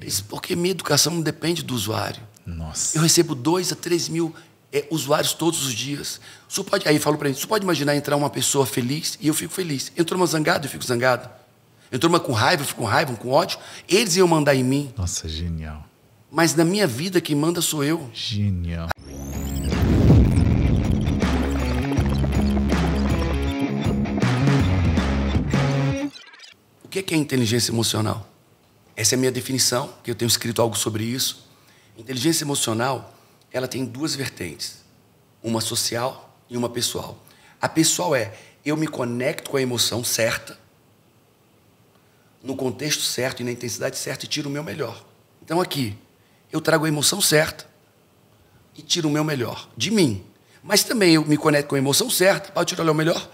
Isso porque minha educação não depende do usuário. Nossa. Eu recebo 2 a 3 mil é, usuários todos os dias. Você pode, aí falou para mim, você pode imaginar entrar uma pessoa feliz e eu fico feliz. Entrou uma zangada, eu fico zangado. Entrou uma com raiva, eu fico com raiva, com ódio. Eles iam mandar em mim. Nossa, genial. Mas na minha vida quem manda sou eu. Genial. O que é, que é inteligência emocional? Essa é a minha definição, que eu tenho escrito algo sobre isso. Inteligência emocional, ela tem duas vertentes, uma social e uma pessoal. A pessoal é eu me conecto com a emoção certa, no contexto certo e na intensidade certa e tiro o meu melhor. Então aqui, eu trago a emoção certa e tiro o meu melhor de mim. Mas também eu me conecto com a emoção certa para tirar o melhor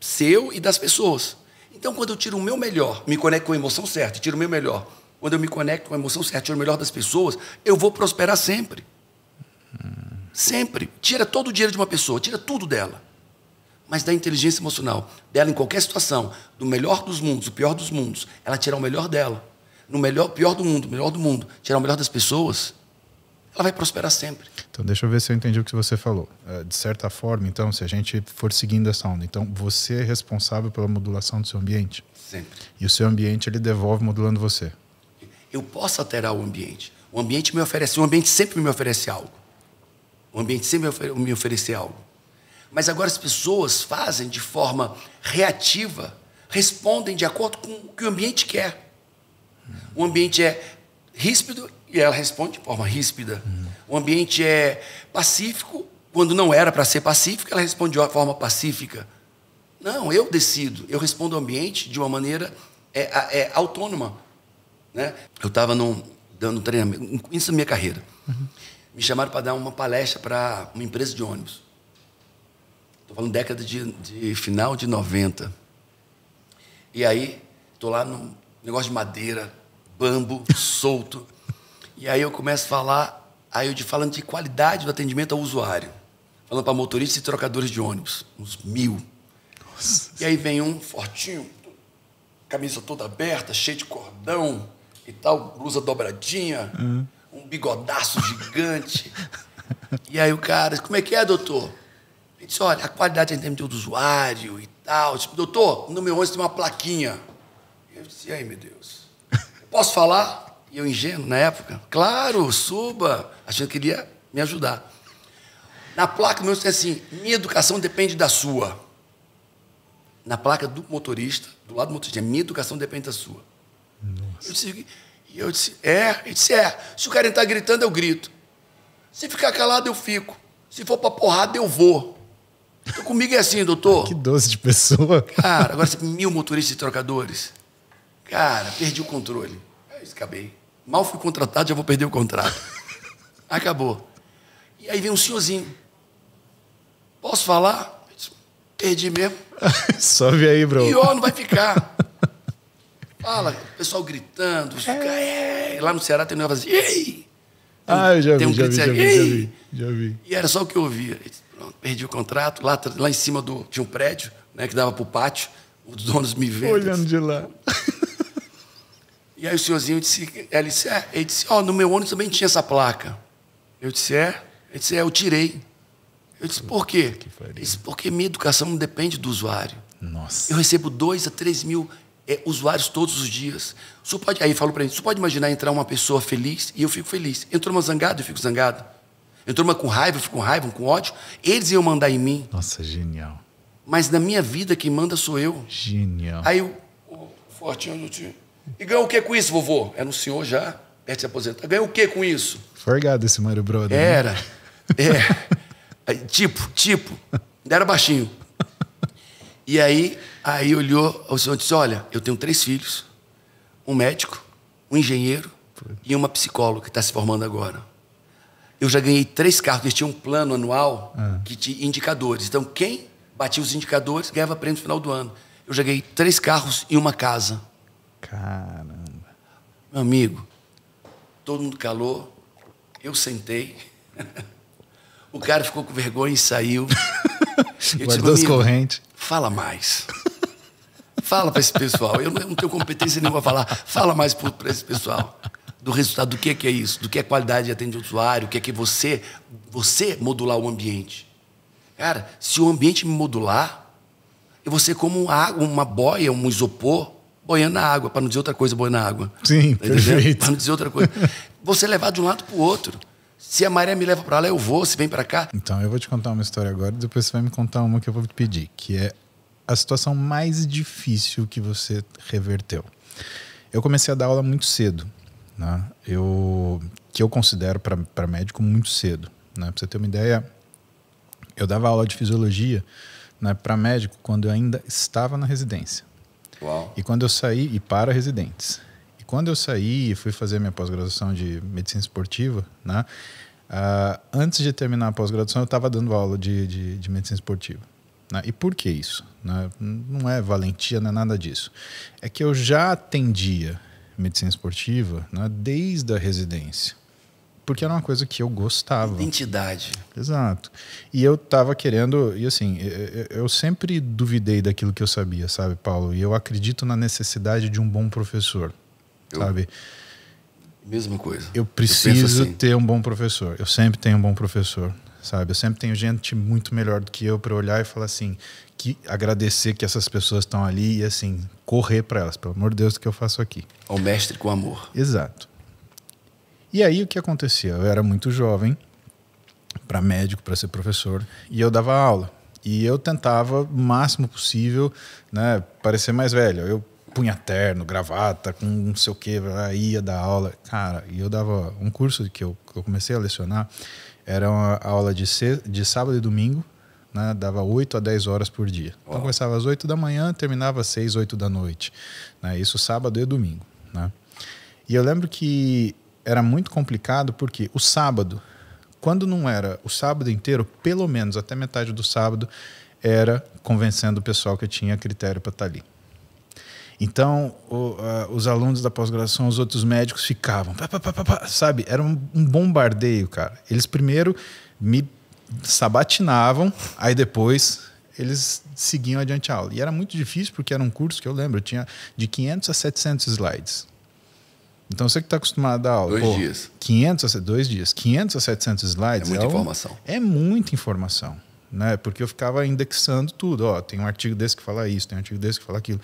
seu e das pessoas. Então, quando eu tiro o meu melhor, me conecto com a emoção certa, tiro o meu melhor, quando eu me conecto com a emoção certa, tiro o melhor das pessoas, eu vou prosperar sempre. Sempre. Tira todo o dinheiro de uma pessoa, tira tudo dela. Mas da inteligência emocional, dela em qualquer situação, do melhor dos mundos, o pior dos mundos, ela tirar o melhor dela. No melhor, pior do mundo, melhor do mundo, tirar o melhor das pessoas, ela vai prosperar sempre. Então, deixa eu ver se eu entendi o que você falou. É, de certa forma, então, se a gente for seguindo essa onda, então você é responsável pela modulação do seu ambiente? Sempre. E o seu ambiente, ele devolve modulando você? Eu posso alterar o ambiente. O ambiente me oferece, o ambiente sempre me oferece algo. O ambiente sempre me oferece algo. Mas agora as pessoas fazem de forma reativa, respondem de acordo com o que o ambiente quer. O ambiente é ríspido e ela responde de forma ríspida. O ambiente é pacífico, quando não era para ser pacífico, ela responde de forma pacífica. Não, eu decido. Eu respondo ao ambiente de uma maneira é, é autônoma. Né? Eu estava dando treinamento, isso na minha carreira. Uhum. Me chamaram para dar uma palestra para uma empresa de ônibus. Estou falando década de, de, final de 90. E aí, estou lá num negócio de madeira, bambo, solto. E aí eu começo a falar, aí eu de falando de qualidade do atendimento ao usuário. Falando para motoristas e trocadores de ônibus. Uns mil. Nossa. E aí vem um fortinho, camisa toda aberta, cheio de cordão e tal, blusa dobradinha, uhum. um bigodaço gigante. e aí o cara, como é que é, doutor? Ele disse, olha, a qualidade em termos do usuário e tal. Tipo, doutor, no meu ônibus tem uma plaquinha. Eu disse, e aí, meu Deus? Posso falar? E eu ingênuo na época, claro, suba, achando que ele ia me ajudar. Na placa, meu tem assim: minha educação depende da sua. Na placa do motorista, do lado do motorista, minha educação depende da sua. Nossa. Eu disse, eu disse: é, ele disse: é. Se o cara entrar gritando, eu grito. Se ficar calado, eu fico. Se for pra porrada, eu vou. Então, comigo é assim, doutor. que doce de pessoa. Cara, agora mil motoristas e trocadores. Cara, perdi o controle. Aí é acabei. Mal fui contratado, já vou perder o contrato. Acabou. E aí vem um senhorzinho. Posso falar? Perdi mesmo. Sobe aí, bro. Pior, não vai ficar. Fala, o pessoal gritando. É. é. Lá no Ceará tem um negócio assim, ei! Ah, eu já vi, um já, vi, já, assim, vi, já, vi, já vi. E era só o que eu ouvia. perdi o contrato. Lá, lá em cima do, tinha um prédio, né, que dava pro pátio. Os donos me vendo. Olhando de lá. E aí o senhorzinho disse, ela disse, é, ele disse, ó, oh, no meu ônibus também tinha essa placa. Eu disse, é? Ele disse, é, eu tirei. Eu disse, por quê? Ele disse, porque minha educação não depende do usuário. Nossa. Eu recebo dois a três mil é, usuários todos os dias. Você pode, aí falou para mim, você pode imaginar entrar uma pessoa feliz e eu fico feliz. Entrou uma zangada, eu fico zangado. Entrou uma com raiva, eu fico com raiva, um com ódio. Eles iam mandar em mim. Nossa, genial. Mas na minha vida quem manda sou eu. Genial. Aí o fortinho, eu te... E ganhou o que com isso, vovô? Era no senhor já, perto de aposentar. Ganhou o que com isso? Forgado esse Mario Brother. Né? Era. É. tipo, tipo. Era baixinho. E aí, aí olhou o senhor e disse: Olha, eu tenho três filhos, um médico, um engenheiro e uma psicóloga que está se formando agora. Eu já ganhei três carros, eles tinham um plano anual ah. que tinha indicadores. Então, quem batia os indicadores ganhava prêmio no final do ano. Eu já ganhei três carros e uma casa. Caramba. Meu amigo, todo mundo calou, eu sentei. O cara ficou com vergonha e saiu. Eu Guardou as correntes. Fala mais. Fala para esse pessoal. Eu não tenho competência nenhuma para falar. Fala mais para esse pessoal do resultado do que é, que é isso, do que é qualidade de atendimento do usuário, o que é que você você modular o ambiente. Cara, se o ambiente me modular, eu vou ser como uma, água, uma boia, um isopor, boiando na água, para não dizer outra coisa, boiando na água. Sim, tá perfeito. Para não dizer outra coisa. Você é levar de um lado para o outro. Se a Maria me leva para lá, eu vou. Se vem para cá. Então, eu vou te contar uma história agora, depois você vai me contar uma que eu vou te pedir, que é a situação mais difícil que você reverteu. Eu comecei a dar aula muito cedo, né? Eu que eu considero para médico muito cedo, né? Para você ter uma ideia, eu dava aula de fisiologia, né, para médico quando eu ainda estava na residência. Uau. E quando eu saí, e para residentes. E quando eu saí e fui fazer minha pós-graduação de medicina esportiva, né? Uh, antes de terminar a pós-graduação, eu estava dando aula de, de, de medicina esportiva. Né? E por que isso? Né? Não é valentia, não é nada disso. É que eu já atendia medicina esportiva né? desde a residência porque era uma coisa que eu gostava. Identidade. Exato. E eu tava querendo, e assim, eu sempre duvidei daquilo que eu sabia, sabe, Paulo? E eu acredito na necessidade de um bom professor, eu, sabe? Mesma coisa. Eu preciso eu assim. ter um bom professor. Eu sempre tenho um bom professor, sabe? Eu sempre tenho gente muito melhor do que eu para olhar e falar assim, que agradecer que essas pessoas estão ali e assim correr para elas, pelo amor de Deus, o que eu faço aqui? Ao mestre com amor. Exato. E aí o que acontecia? Eu era muito jovem para médico, para ser professor, e eu dava aula. E eu tentava o máximo possível, né, parecer mais velho. Eu punha terno, gravata, com não sei o que, ia dar aula. Cara, e eu dava um curso que eu, que eu comecei a lecionar, era uma aula de, se de sábado e domingo, né? dava 8 a 10 horas por dia. Então começava às 8 da manhã, terminava às 6, 8 da noite. Né? Isso sábado e domingo. Né? E eu lembro que era muito complicado porque o sábado, quando não era o sábado inteiro, pelo menos até metade do sábado, era convencendo o pessoal que tinha critério para estar tá ali. Então, o, uh, os alunos da pós-graduação, os outros médicos ficavam, pá, pá, pá, sabe? Era um, um, bombardeio, cara. Eles primeiro me sabatinavam, aí depois eles seguiam adiante a aula. E era muito difícil, porque era um curso que eu lembro, eu tinha de 500 a 700 slides. Então você que está acostumado a dar aula. Dois pô, dias. 500 a, dois dias. 500 a 700 slides. É muita é informação. Um, é muita informação. Né? Porque eu ficava indexando tudo. Ó, tem um artigo desse que fala isso, tem um artigo desse que fala aquilo.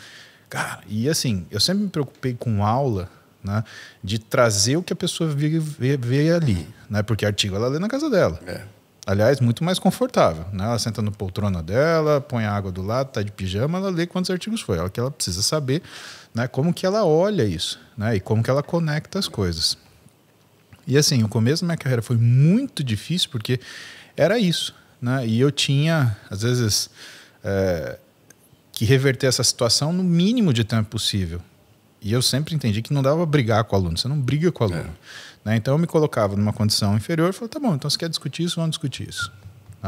Cara, e assim, eu sempre me preocupei com aula, né? De trazer o que a pessoa vê, vê, vê ali, uhum. né? Porque artigo ela lê na casa dela. É. Aliás, muito mais confortável, né? Ela senta no poltrona dela, põe a água do lado, está de pijama, ela lê quantos artigos foi. É o que ela precisa saber né? Como que ela olha isso, né? E como que ela conecta as coisas. E assim, o começo da minha carreira foi muito difícil porque era isso, né? E eu tinha, às vezes, é, que reverter essa situação no mínimo de tempo possível. E eu sempre entendi que não dava brigar com o aluno, você não briga com o aluno. É. Né? Então eu me colocava numa condição inferior e falava, tá bom, então você quer discutir isso, vamos discutir isso.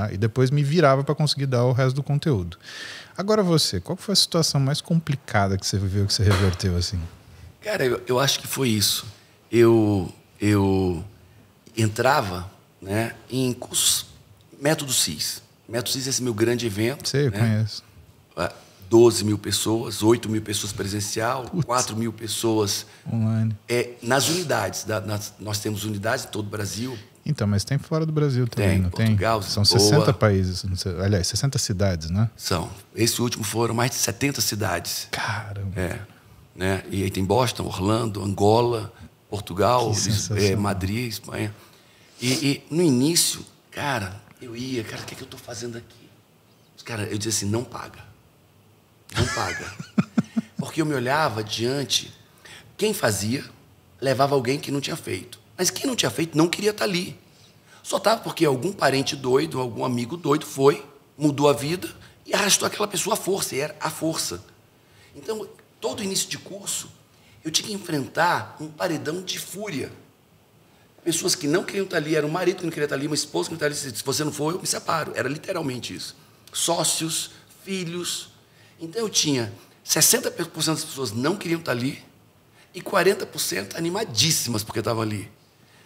Tá? E depois me virava para conseguir dar o resto do conteúdo. Agora você, qual foi a situação mais complicada que você viveu, que você reverteu assim? Cara, eu, eu acho que foi isso. Eu, eu entrava né, em cursos Método CIS. Método CIS é esse meu grande evento. Sei, né? conheço. 12 ah, mil pessoas, 8 mil pessoas presencial, Putz. 4 mil pessoas online. É, nas unidades. Da, nas, nós temos unidades em todo o Brasil. Então, mas tem fora do Brasil também, tem, não Portugal, tem? São Boa. 60 países, sei, aliás, 60 cidades, né? São. Esse último foram mais de 70 cidades. Caramba. É. Né? E aí tem Boston, Orlando, Angola, Portugal, é, Madrid, Espanha. E, e, no início, cara, eu ia, cara, o que, é que eu estou fazendo aqui? Cara, eu dizia assim, não paga. Não paga. Porque eu me olhava diante, quem fazia, levava alguém que não tinha feito. Mas quem não tinha feito não queria estar ali. Só estava porque algum parente doido, algum amigo doido foi, mudou a vida e arrastou aquela pessoa à força, e era a força. Então, todo início de curso, eu tinha que enfrentar um paredão de fúria. Pessoas que não queriam estar ali, era um marido que não queria estar ali, uma esposa que não queria estar ali, se você não for, eu me separo. Era literalmente isso. Sócios, filhos. Então eu tinha 60% das pessoas não queriam estar ali e 40% animadíssimas porque estavam ali.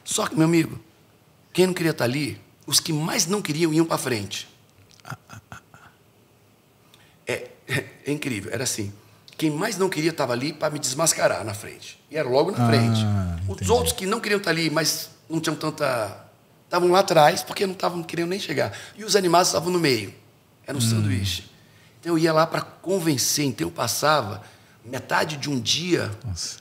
Só que, meu amigo, quem não queria estar ali, os que mais não queriam iam para frente. É, é, é, incrível, era assim. Quem mais não queria estava ali para me desmascarar na frente. E era logo na ah, frente. Os entendi. outros que não queriam estar ali, mas não tinham tanta. estavam lá atrás, porque não estavam querendo nem chegar. E os animados estavam no meio. Era um hum. sanduíche. Então eu ia lá para convencer. Então eu passava metade de um dia Nossa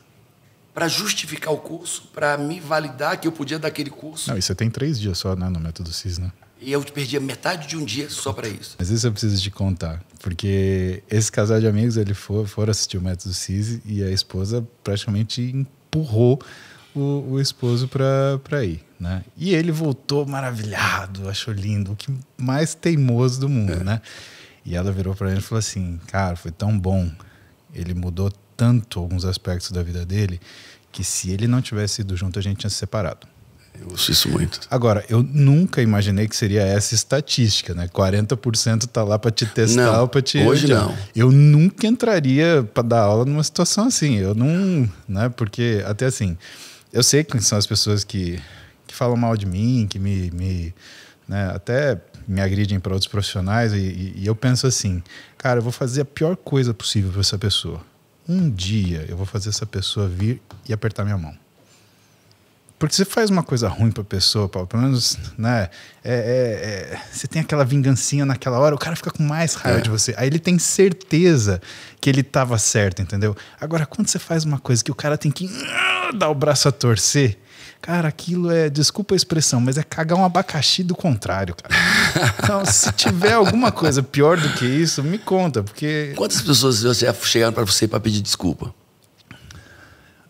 para justificar o curso, para me validar que eu podia dar aquele curso. Não, e você tem três dias só né, no método CIS, né? E eu perdi metade de um dia só para isso. Mas isso eu preciso te contar, porque esse casal de amigos ele for, foram assistir o método CIS e a esposa praticamente empurrou o, o esposo para ir. Né? E ele voltou maravilhado, achou lindo, o que mais teimoso do mundo, é. né? E ela virou para ele e falou assim: Cara, foi tão bom. Ele mudou tanto alguns aspectos da vida dele que se ele não tivesse ido junto, a gente tinha se separado. Eu ouço isso muito. Agora, eu nunca imaginei que seria essa estatística, né? 40% tá lá para te testar não, ou para te. Hoje não. Eu nunca entraria para dar aula numa situação assim. Eu não. Né? Porque, até assim, eu sei quem são as pessoas que, que falam mal de mim, que me. me né? Até me agridem para outros profissionais. E, e, e eu penso assim, cara, eu vou fazer a pior coisa possível para essa pessoa um dia eu vou fazer essa pessoa vir e apertar minha mão. Porque você faz uma coisa ruim pra pessoa, Paulo, pelo menos, né? É, é, é, você tem aquela vingancinha naquela hora, o cara fica com mais raiva é. de você. Aí ele tem certeza que ele tava certo, entendeu? Agora, quando você faz uma coisa que o cara tem que ah, dar o braço a torcer, Cara, aquilo é, desculpa a expressão, mas é cagar um abacaxi do contrário, cara. Então, se tiver alguma coisa pior do que isso, me conta, porque. Quantas pessoas já chegaram para você para pedir desculpa?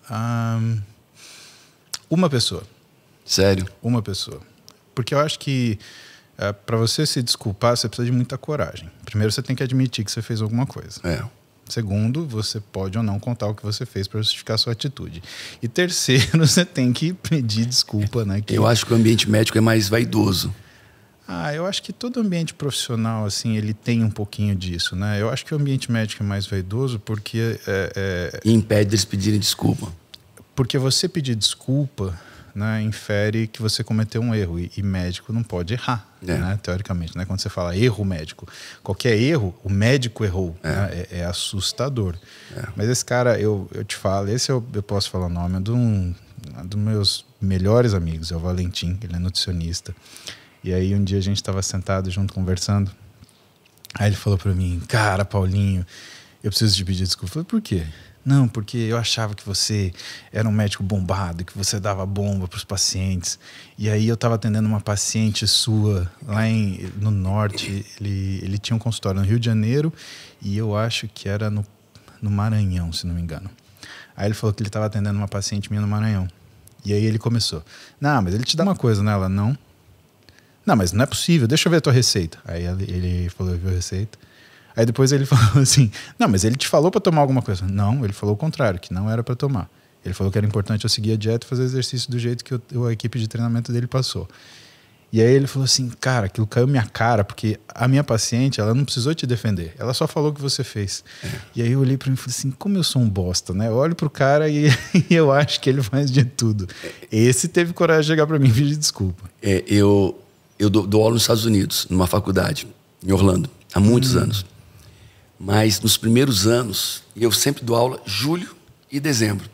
Um, uma pessoa. Sério? Uma pessoa. Porque eu acho que é, eh, para você se desculpar, você precisa de muita coragem. Primeiro você tem que admitir que você fez alguma coisa. É. Segundo, você pode ou não contar o que você fez para justificar sua atitude. E terceiro, você tem que pedir desculpa, né? Que... Eu acho que o ambiente médico é mais vaidoso. Ah, eu acho que todo ambiente profissional, assim, ele tem um pouquinho disso, né? Eu acho que o ambiente médico é mais vaidoso porque... É, é... E impede eles pedirem desculpa. Porque você pedir desculpa né, infere que você cometeu um erro. E, e médico não pode errar, é. né, teoricamente. Né? Quando você fala erro médico, qualquer erro, o médico errou. É, né? é, é assustador. É. Mas esse cara, eu, eu te falo, esse eu, eu posso falar o nome, é de um, um dos meus melhores amigos, é o Valentim, ele é nutricionista. E aí um dia a gente estava sentado junto conversando. Aí ele falou para mim, cara, Paulinho, eu preciso te pedir desculpa. Eu falei, por quê? Não, porque eu achava que você era um médico bombado, que você dava bomba para os pacientes. E aí eu estava atendendo uma paciente sua lá em, no norte. Ele, ele tinha um consultório no Rio de Janeiro e eu acho que era no, no Maranhão, se não me engano. Aí ele falou que ele estava atendendo uma paciente minha no Maranhão. E aí ele começou. Não, mas ele te dá uma coisa nela, né? não? Não, mas não é possível. Deixa eu ver a tua receita. Aí ele falou, viu a receita. Aí depois ele falou assim: Não, mas ele te falou para tomar alguma coisa. Não, ele falou o contrário, que não era para tomar. Ele falou que era importante eu seguir a dieta e fazer exercício do jeito que eu, a equipe de treinamento dele passou. E aí ele falou assim: Cara, aquilo caiu minha cara, porque a minha paciente, ela não precisou te defender, ela só falou o que você fez. É. E aí eu olhei para mim e falei assim: Como eu sou um bosta, né? Eu olho pro cara e, e eu acho que ele faz de tudo. Esse teve coragem de chegar para mim e pedir desculpa. É, eu, eu dou, dou aula nos Estados Unidos, numa faculdade, em Orlando, há muitos hum. anos. Mas nos primeiros anos, e eu sempre dou aula julho e dezembro.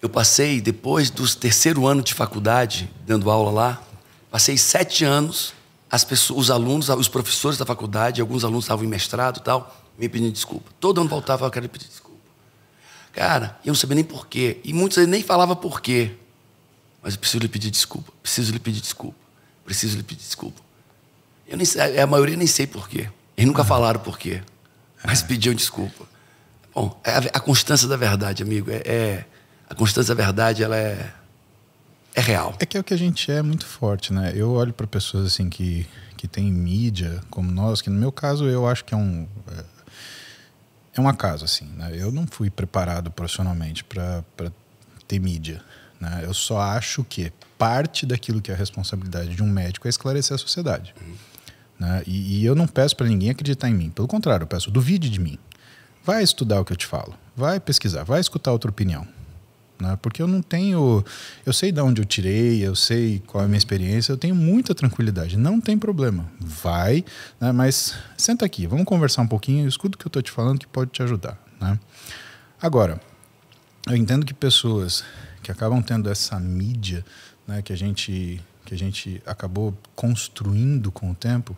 Eu passei, depois do terceiro ano de faculdade, dando aula lá, passei sete anos, as pessoas, os alunos, os professores da faculdade, alguns alunos estavam em mestrado e tal, me pedindo desculpa. Todo ano voltava, eu queria pedir desculpa. Cara, eu não sabia nem porquê. E muitos nem falava porquê. Mas eu preciso lhe pedir desculpa, preciso lhe pedir desculpa, preciso lhe pedir desculpa. Eu nem, a maioria nem sei porquê. E nunca ah. falaram por quê. Mas é. pediam desculpa. Bom, é a, a, constância da verdade, amigo. É, é, a constância da verdade, ela é, é real. É que é o que a gente é muito forte, né? Eu olho para pessoas assim que, que têm mídia, como nós, que no meu caso eu acho que é um. É, é um acaso, assim. Né? Eu não fui preparado profissionalmente para ter mídia. Né? Eu só acho que parte daquilo que é a responsabilidade de um médico é esclarecer a sociedade. Uhum. Né? E, e eu não peço para ninguém acreditar em mim. Pelo contrário, eu peço, duvide de mim. Vai estudar o que eu te falo. Vai pesquisar. Vai escutar outra opinião. Né? Porque eu não tenho. Eu sei de onde eu tirei, eu sei qual é a minha experiência, eu tenho muita tranquilidade, não tem problema. Vai, né? mas senta aqui, vamos conversar um pouquinho, escuta o que eu estou te falando que pode te ajudar. Né? Agora, eu entendo que pessoas que acabam tendo essa mídia né, que a gente que a gente acabou construindo com o tempo,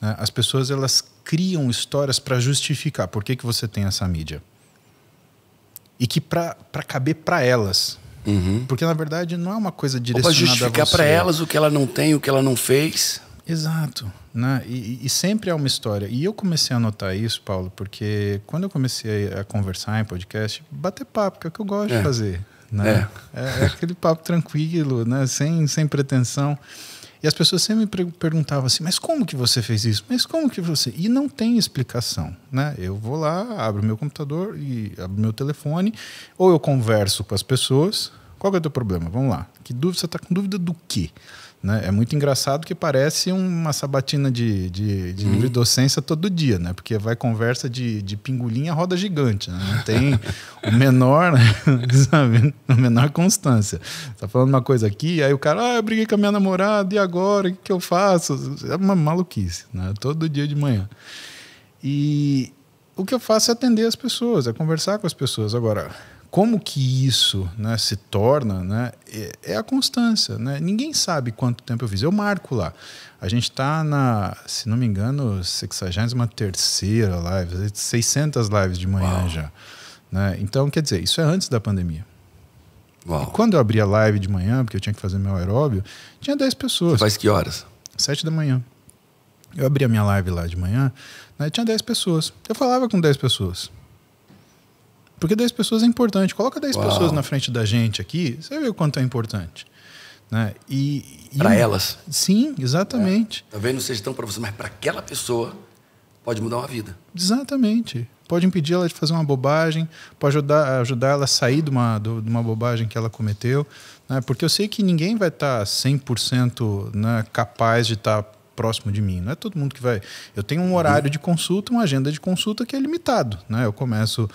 né? as pessoas elas criam histórias para justificar por que, que você tem essa mídia. E que para caber para elas. Uhum. Porque, na verdade, não é uma coisa direcionada Ou pra justificar para elas o que ela não tem, o que ela não fez. Exato. Né? E, e, sempre é uma história. E eu comecei a notar isso, Paulo, porque quando eu comecei a conversar em podcast, bater papo, que é o que eu gosto é. de fazer né? É. É, é aquele papo tranquilo, né? Sem, sem pretensão. E as pessoas sempre me perguntavam assim, mas como que você fez isso? Mas como que você... E não tem explicação, né? Eu vou lá, abro meu computador e abro meu telefone, ou eu converso com as pessoas. Qual é o teu problema? Vamos lá. Que dúvida? Você está com dúvida do quê? Né? É muito engraçado que parece uma sabatina de, de, de uhum. docência todo dia, né? Porque vai conversa de, de pingulinha roda gigante, né? Não tem o menor, né? sabe? A menor constância. Tá falando uma coisa aqui, aí o cara, ah, eu briguei com a minha namorada, e agora? O que, que eu faço? É uma maluquice, né? Todo dia de manhã. E o que eu faço é atender as pessoas, é conversar com as pessoas. Agora, como que isso né, se torna né, é, é a constância. Né? Ninguém sabe quanto tempo eu fiz. Eu marco lá. A gente está na, se não me engano, 63 live, 600 lives de manhã Uau. já. Né? Então, quer dizer, isso é antes da pandemia. quando eu abri a live de manhã, porque eu tinha que fazer meu aeróbio, tinha 10 pessoas. Você faz que horas? 7 da manhã. Eu abri a minha live lá de manhã, né, tinha 10 pessoas. Eu falava com 10 pessoas. Porque 10 pessoas é importante. Coloca 10 Uau. pessoas na frente da gente aqui, você vê o quanto é importante. Né? E, e para elas? Sim, exatamente. É. Talvez tá não seja tão para você, mas para aquela pessoa pode mudar uma vida. Exatamente. Pode impedir ela de fazer uma bobagem, pode ajudar, ajudar ela a sair de uma, de uma bobagem que ela cometeu. Né? Porque eu sei que ninguém vai estar tá 100% né, capaz de estar tá próximo de mim. Não é todo mundo que vai. Eu tenho um horário de consulta, uma agenda de consulta que é limitado. Né? Eu começo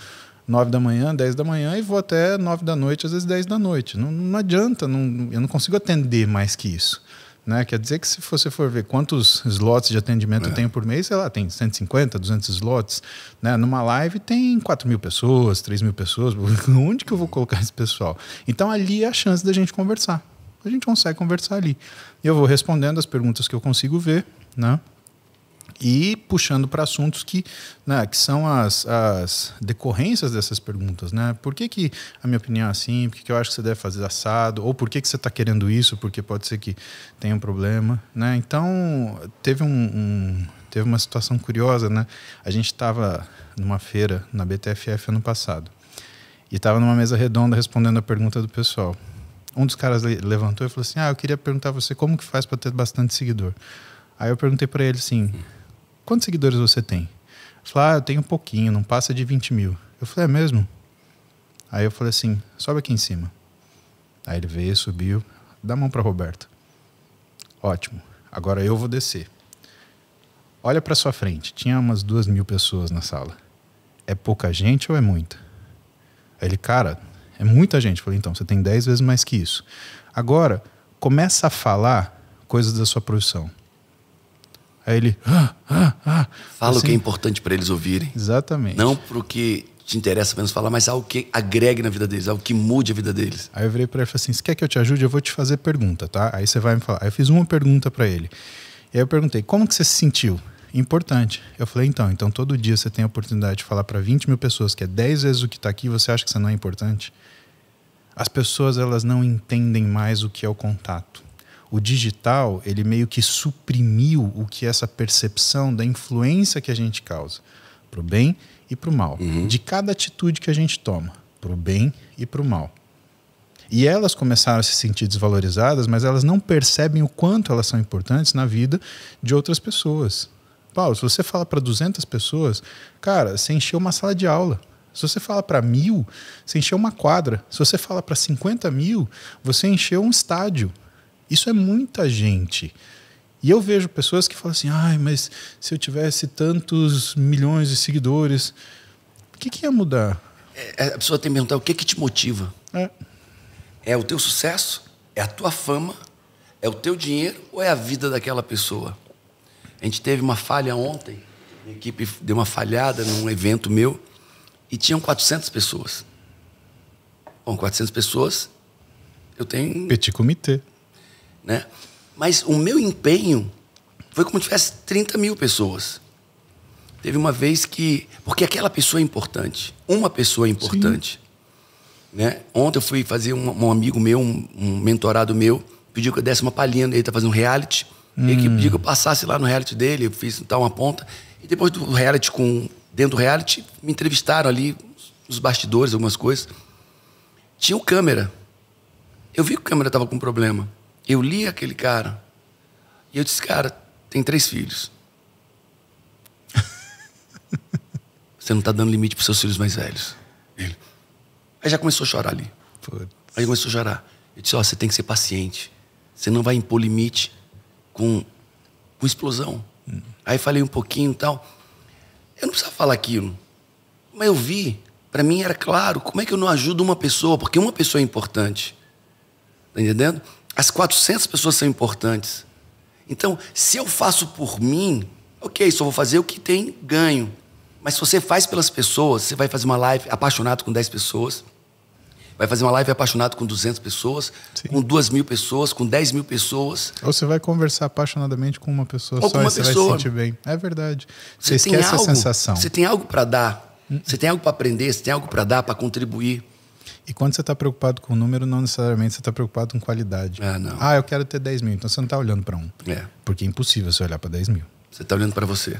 9 da manhã, 10 da manhã e vou até 9 da noite, às vezes 10 da noite. Não, não adianta, não, eu não consigo atender mais que isso. Né? Quer dizer que se você for ver quantos slots de atendimento é. tem por mês, sei lá, tem 150, 200 slots. Né? Numa live tem 4 mil pessoas, 3 mil pessoas. Onde que eu vou colocar esse pessoal? Então ali é a chance da gente conversar. A gente consegue conversar ali. Eu vou respondendo as perguntas que eu consigo ver, né? e puxando para assuntos que, né, que são as, as decorrências dessas perguntas, né? Por que, que a minha opinião é assim? Por que, que eu acho que você deve fazer assado? Ou por que, que você está querendo isso? Porque pode ser que tenha um problema, né? Então, teve um, um teve uma situação curiosa, né? A gente estava numa feira na BTFF ano passado e estava numa mesa redonda respondendo a pergunta do pessoal. Um dos caras levantou e falou assim: "Ah, eu queria perguntar a você como que faz para ter bastante seguidor". Aí eu perguntei para ele assim: quantos seguidores você tem? Ele falou, ah, eu tenho um pouquinho, não passa de 20 mil. Eu falei, é mesmo? Aí eu falei assim, sobe aqui em cima. Aí ele veio, subiu, dá a mão para Roberto. Ótimo, agora eu vou descer. Olha para sua frente, tinha umas duas mil pessoas na sala. É pouca gente ou é muita? Aí ele, cara, é muita gente. Eu falei, então, você tem dez vezes mais que isso. Agora, começa a falar coisas da sua profissão. Aí ele. Ah, ah, ah. Fala assim, o que é importante para eles ouvirem. Exatamente. Não para o que te interessa menos falar, mas algo que agregue na vida deles, algo que mude a vida deles. Aí eu virei para ele e falei assim: se quer que eu te ajude? Eu vou te fazer pergunta, tá? Aí você vai me falar. Aí eu fiz uma pergunta para ele. E aí eu perguntei: como que você se sentiu? Importante. Eu falei, então, então todo dia você tem a oportunidade de falar para 20 mil pessoas, que é 10 vezes o que está aqui, você acha que você não é importante? As pessoas, elas não entendem mais o que é o contato o digital ele meio que suprimiu o que é essa percepção da influência que a gente causa para o bem e para o mal, uhum. de cada atitude que a gente toma, para o bem e para o mal. E elas começaram a se sentir desvalorizadas, mas elas não percebem o quanto elas são importantes na vida de outras pessoas. Paulo, se você fala para 200 pessoas, cara, você encheu uma sala de aula. Se você fala para mil, você encheu uma quadra. Se você fala para 50 mil, você encheu um estádio. Isso é muita gente. E eu vejo pessoas que falam assim: ai, mas se eu tivesse tantos milhões de seguidores, o que, que ia mudar? É, é, a pessoa tem que perguntar o que, que te motiva. É. é o teu sucesso? É a tua fama? É o teu dinheiro ou é a vida daquela pessoa? A gente teve uma falha ontem, a equipe deu uma falhada num evento meu e tinham 400 pessoas. Bom, 400 pessoas, eu tenho. Petit comitê. Né? Mas o meu empenho foi como se tivesse 30 mil pessoas. Teve uma vez que. Porque aquela pessoa é importante. Uma pessoa é importante. Né? Ontem eu fui fazer um, um amigo meu, um, um, mentorado meu, pediu que eu desse uma palhinha. Ele tá fazendo um reality. Hum. Ele que hum. pediu que eu passasse lá no reality dele, eu fiz tal tá, uma ponta. E depois do reality, com, dentro do reality, me entrevistaram ali, os bastidores, algumas coisas. Tinha o câmera. Eu vi que o câmera tava com problema. Eu li aquele cara e eu disse, cara, tem três filhos. Você não está dando limite para seus filhos mais velhos. Ele. Aí já começou a chorar ali. Putz. Aí começou a chorar. Eu disse, ó, oh, você tem que ser paciente. Você não vai impor limite com, com explosão. Hum. Aí falei um pouquinho e tal. Eu não precisava falar aquilo. Mas eu vi. Para mim era claro. Como é que eu não ajudo uma pessoa? Porque uma pessoa é importante. Tá entendendo? As 400 pessoas são importantes. Então, se eu faço por mim, ok, só vou fazer o que tem ganho. Mas se você faz pelas pessoas, você vai fazer uma live apaixonado com 10 pessoas, vai fazer uma live apaixonado com 200 pessoas, Sim. com 2 mil pessoas, com 10 mil pessoas. Ou você vai conversar apaixonadamente com uma pessoa Ou só uma e pessoa. você vai se sentir bem. É verdade. Você, você esquece algo, a sensação. Você tem algo para dar, hum. você tem algo para aprender, você tem algo para dar, para contribuir. E quando você está preocupado com o número, não necessariamente você está preocupado com qualidade. Ah, não. Ah, eu quero ter 10 mil. Então você não está olhando para um. É. Porque é impossível você olhar para 10 mil. Você está olhando para você.